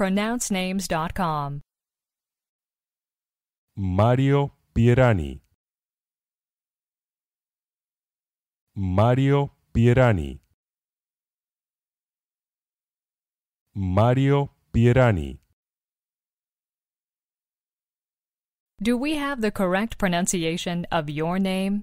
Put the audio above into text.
pronouncenames.com. Mario Pierani. Mario Pierani. Mario Pierani. Do we have the correct pronunciation of your name?